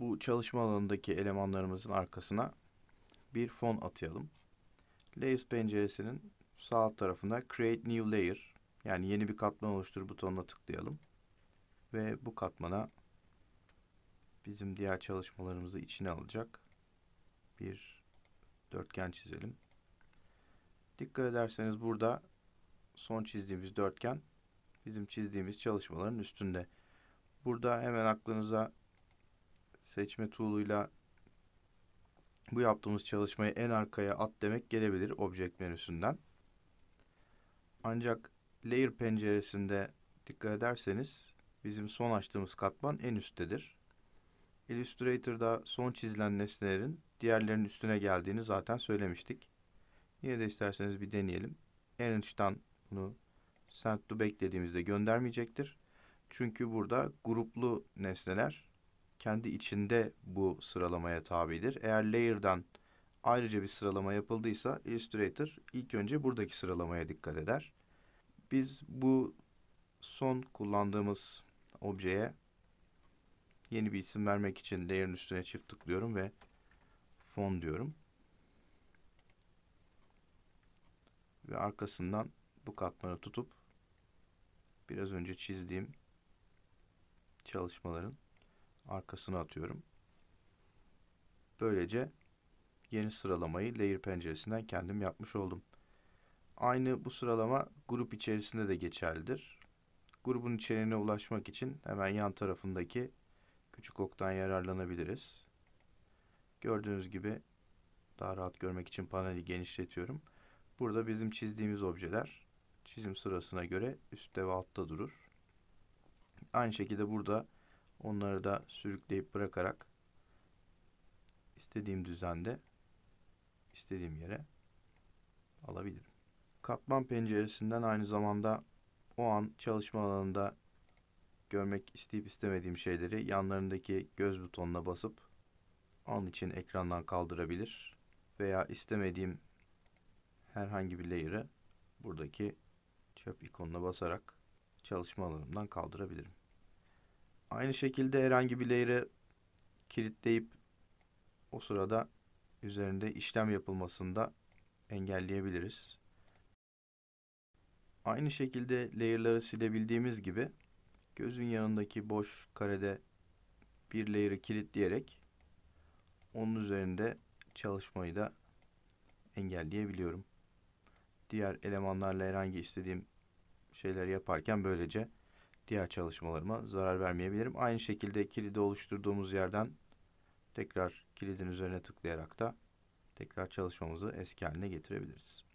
bu çalışma alanındaki elemanlarımızın arkasına bir fon atayalım. Layers penceresinin sağ alt tarafında Create New Layer yani yeni bir katman oluştur butonuna tıklayalım. Ve bu katmana bizim diğer çalışmalarımızı içine alacak bir dörtgen çizelim. Dikkat ederseniz burada son çizdiğimiz dörtgen bizim çizdiğimiz çalışmaların üstünde. Burada hemen aklınıza seçme tool'uyla bu yaptığımız çalışmayı en arkaya at demek gelebilir object menüsünden. Ancak layer penceresinde dikkat ederseniz bizim son açtığımız katman en üsttedir. Illustrator'da son çizilen nesnelerin diğerlerinin üstüne geldiğini zaten söylemiştik. Yine de isterseniz bir deneyelim. Arrange'dan bunu send to back dediğimizde göndermeyecektir. Çünkü burada gruplu nesneler kendi içinde bu sıralamaya tabidir. Eğer layer'dan ayrıca bir sıralama yapıldıysa Illustrator ilk önce buradaki sıralamaya dikkat eder. Biz bu son kullandığımız objeye yeni bir isim vermek için layer'ın üstüne çift tıklıyorum ve fon diyorum. Ve arkasından bu katmanı tutup biraz önce çizdiğim çalışmaların arkasına atıyorum. Böylece yeni sıralamayı layer penceresinden kendim yapmış oldum. Aynı bu sıralama grup içerisinde de geçerlidir. Grubun içeriğine ulaşmak için hemen yan tarafındaki küçük oktan yararlanabiliriz. Gördüğünüz gibi daha rahat görmek için paneli genişletiyorum. Burada bizim çizdiğimiz objeler çizim sırasına göre üstte ve altta durur. Aynı şekilde burada Onları da sürükleyip bırakarak istediğim düzende istediğim yere alabilirim. Katman penceresinden aynı zamanda o an çalışma alanında görmek isteyip istemediğim şeyleri yanlarındaki göz butonuna basıp an için ekrandan kaldırabilir veya istemediğim herhangi bir layer'ı buradaki çöp ikonuna basarak çalışma alanımdan kaldırabilirim. Aynı şekilde herhangi bir layer'ı kilitleyip o sırada üzerinde işlem yapılmasında engelleyebiliriz. Aynı şekilde layer'ları silebildiğimiz gibi gözün yanındaki boş karede bir layer'ı kilitleyerek onun üzerinde çalışmayı da engelleyebiliyorum. Diğer elemanlarla herhangi istediğim şeyler yaparken böylece diğer çalışmalarıma zarar vermeyebilirim. Aynı şekilde kilidi oluşturduğumuz yerden tekrar kilidin üzerine tıklayarak da tekrar çalışmamızı eski haline getirebiliriz.